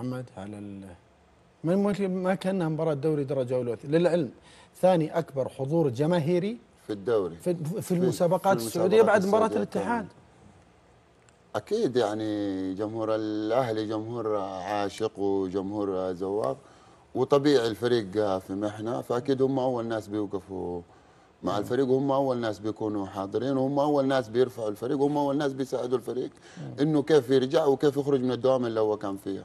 محمد على ال... ما كانها مباراه دوري درجه اولى للعلم ثاني اكبر حضور جماهيري في الدوري في, في المسابقات في السعوديه بعد مباراه الاتحاد اكيد يعني جمهور الاهلي جمهور عاشق وجمهور زواق وطبيعي الفريق في محنه فاكيد هم اول ناس بيوقفوا مع نعم. الفريق وهم اول ناس بيكونوا حاضرين وهم اول ناس بيرفعوا الفريق وهم اول ناس بيساعدوا الفريق نعم. انه كيف يرجع وكيف يخرج من الدوام اللي هو كان فيها